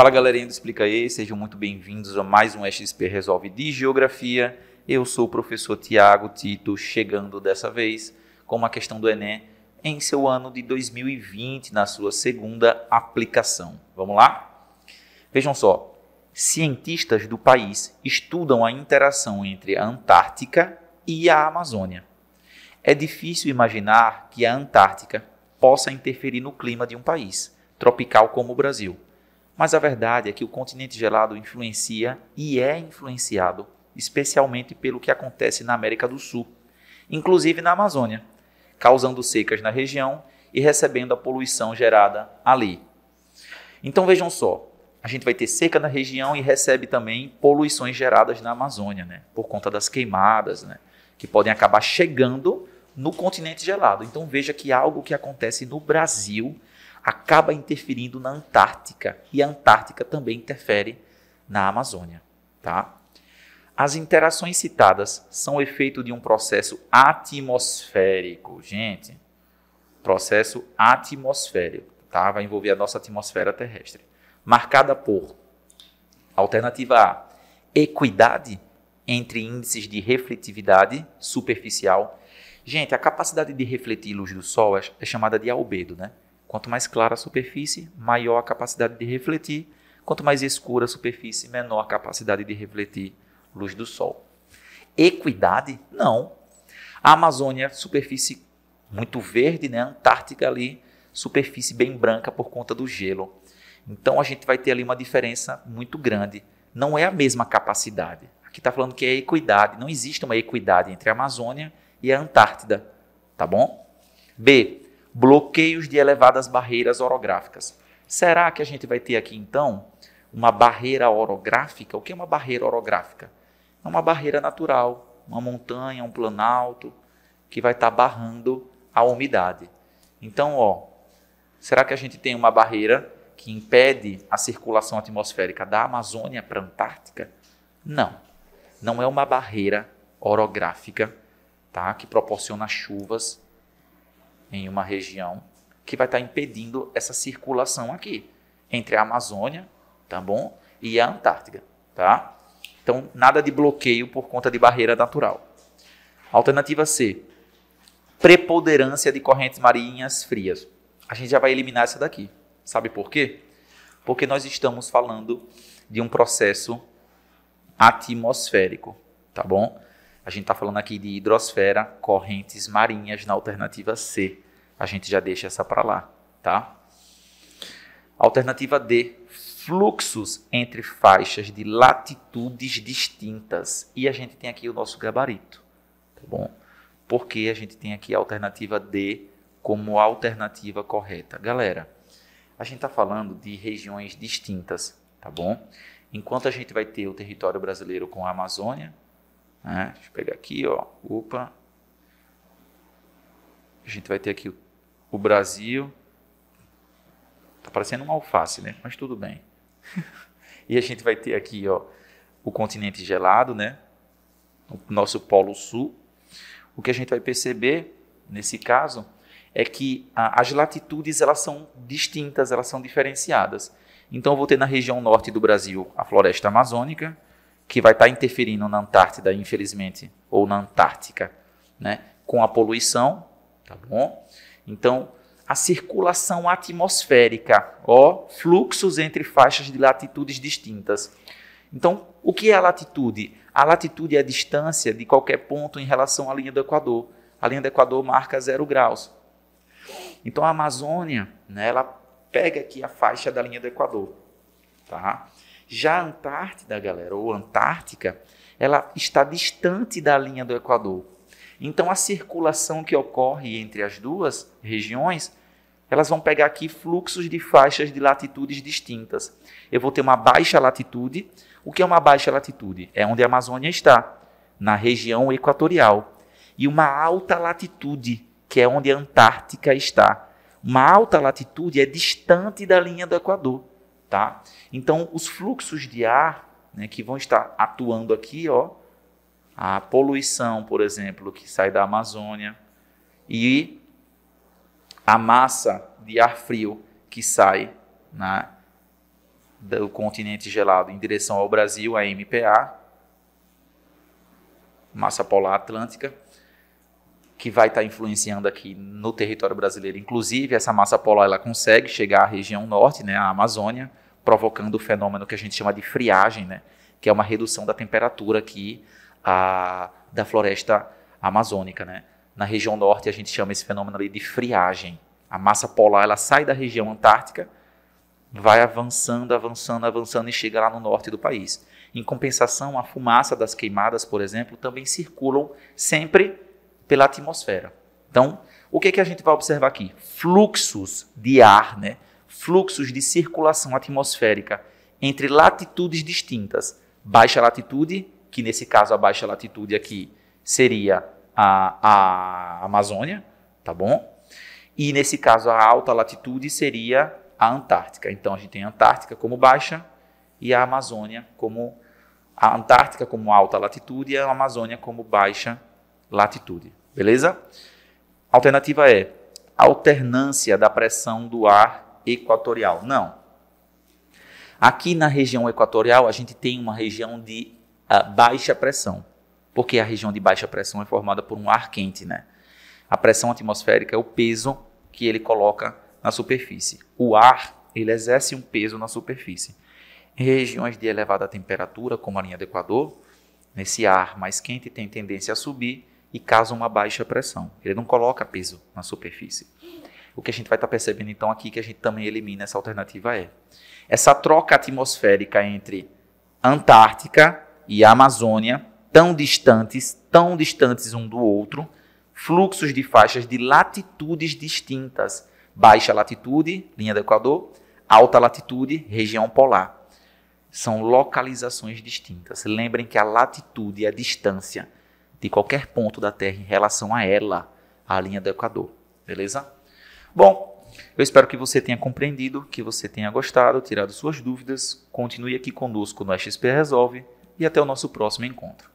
Fala galerinha do Explica aí, sejam muito bem-vindos a mais um XP Resolve de Geografia. Eu sou o professor Tiago Tito, chegando dessa vez com uma questão do Enem em seu ano de 2020, na sua segunda aplicação. Vamos lá? Vejam só. Cientistas do país estudam a interação entre a Antártica e a Amazônia. É difícil imaginar que a Antártica possa interferir no clima de um país tropical como o Brasil. Mas a verdade é que o continente gelado influencia e é influenciado, especialmente pelo que acontece na América do Sul, inclusive na Amazônia, causando secas na região e recebendo a poluição gerada ali. Então vejam só, a gente vai ter seca na região e recebe também poluições geradas na Amazônia, né? Por conta das queimadas, né? Que podem acabar chegando no continente gelado. Então veja que algo que acontece no Brasil acaba interferindo na Antártica e a Antártica também interfere na Amazônia, tá? As interações citadas são efeito de um processo atmosférico, gente. Processo atmosférico, tá? Vai envolver a nossa atmosfera terrestre, marcada por alternativa A, equidade entre índices de refletividade superficial. Gente, a capacidade de refletir luz do sol é, é chamada de albedo, né? Quanto mais clara a superfície, maior a capacidade de refletir. Quanto mais escura a superfície, menor a capacidade de refletir luz do sol. Equidade? Não. A Amazônia, superfície muito verde, né? Antártica ali, superfície bem branca por conta do gelo. Então a gente vai ter ali uma diferença muito grande. Não é a mesma capacidade. Aqui está falando que é equidade. Não existe uma equidade entre a Amazônia e a Antártida. Tá bom? B bloqueios de elevadas barreiras orográficas. Será que a gente vai ter aqui então uma barreira orográfica? O que é uma barreira orográfica? É uma barreira natural, uma montanha, um planalto que vai estar tá barrando a umidade. Então, ó, será que a gente tem uma barreira que impede a circulação atmosférica da Amazônia para a Antártica? Não. Não é uma barreira orográfica, tá, que proporciona chuvas em uma região que vai estar impedindo essa circulação aqui entre a Amazônia, tá bom? E a Antártica, tá? Então, nada de bloqueio por conta de barreira natural. Alternativa C, preponderância de correntes marinhas frias. A gente já vai eliminar essa daqui. Sabe por quê? Porque nós estamos falando de um processo atmosférico, tá bom? A gente está falando aqui de hidrosfera, correntes marinhas na alternativa C. A gente já deixa essa para lá, tá? Alternativa D, fluxos entre faixas de latitudes distintas. E a gente tem aqui o nosso gabarito, tá bom? Porque a gente tem aqui a alternativa D como alternativa correta. Galera, a gente está falando de regiões distintas, tá bom? Enquanto a gente vai ter o território brasileiro com a Amazônia, né? Deixa eu pegar aqui, ó. Opa. A gente vai ter aqui o Brasil. Tá parecendo uma alface, né? Mas tudo bem. e a gente vai ter aqui, ó, o continente gelado, né? O nosso polo sul. O que a gente vai perceber nesse caso é que a, as latitudes elas são distintas, elas são diferenciadas. Então, eu vou ter na região norte do Brasil a floresta amazônica, que vai estar tá interferindo na Antártida, infelizmente, ou na Antártica, né? com a poluição, tá bom? Então, a circulação atmosférica, ó, fluxos entre faixas de latitudes distintas. Então, o que é a latitude? A latitude é a distância de qualquer ponto em relação à linha do Equador. A linha do Equador marca zero graus. Então, a Amazônia, né, ela pega aqui a faixa da linha do Equador, tá? Já a Antártida, galera, ou Antártica, ela está distante da linha do Equador. Então a circulação que ocorre entre as duas regiões, elas vão pegar aqui fluxos de faixas de latitudes distintas. Eu vou ter uma baixa latitude. O que é uma baixa latitude? É onde a Amazônia está, na região equatorial. E uma alta latitude, que é onde a Antártica está. Uma alta latitude é distante da linha do Equador tá? Então, os fluxos de ar né, que vão estar atuando aqui, ó, a poluição, por exemplo, que sai da Amazônia e a massa de ar frio que sai né, do continente gelado em direção ao Brasil, a MPA, massa polar atlântica, que vai estar tá influenciando aqui no território brasileiro. Inclusive, essa massa polar ela consegue chegar à região norte, né, à Amazônia, provocando o fenômeno que a gente chama de friagem, né, que é uma redução da temperatura aqui a, da floresta amazônica. Né. Na região norte, a gente chama esse fenômeno ali de friagem. A massa polar ela sai da região antártica, vai avançando, avançando, avançando e chega lá no norte do país. Em compensação, a fumaça das queimadas, por exemplo, também circulam sempre pela atmosfera. Então, o que, é que a gente vai observar aqui? Fluxos de ar, né? fluxos de circulação atmosférica entre latitudes distintas. Baixa latitude, que nesse caso a baixa latitude aqui seria a, a Amazônia, tá bom? E nesse caso a alta latitude seria a Antártica. Então a gente tem a Antártica como baixa e a Amazônia como a Antártica como alta latitude e a Amazônia como baixa latitude. Beleza? alternativa é alternância da pressão do ar equatorial. Não. Aqui na região equatorial, a gente tem uma região de uh, baixa pressão. Porque a região de baixa pressão é formada por um ar quente, né? A pressão atmosférica é o peso que ele coloca na superfície. O ar, ele exerce um peso na superfície. Em regiões de elevada temperatura, como a linha do Equador, esse ar mais quente tem tendência a subir e causa uma baixa pressão. Ele não coloca peso na superfície. O que a gente vai estar tá percebendo então aqui que a gente também elimina essa alternativa é essa troca atmosférica entre Antártica e Amazônia, tão distantes, tão distantes um do outro, fluxos de faixas de latitudes distintas, baixa latitude, linha do Equador, alta latitude, região polar. São localizações distintas. Lembrem que a latitude é a distância de qualquer ponto da Terra em relação a ela, a linha do Equador. Beleza? Bom, eu espero que você tenha compreendido, que você tenha gostado, tirado suas dúvidas. Continue aqui conosco no XP Resolve e até o nosso próximo encontro.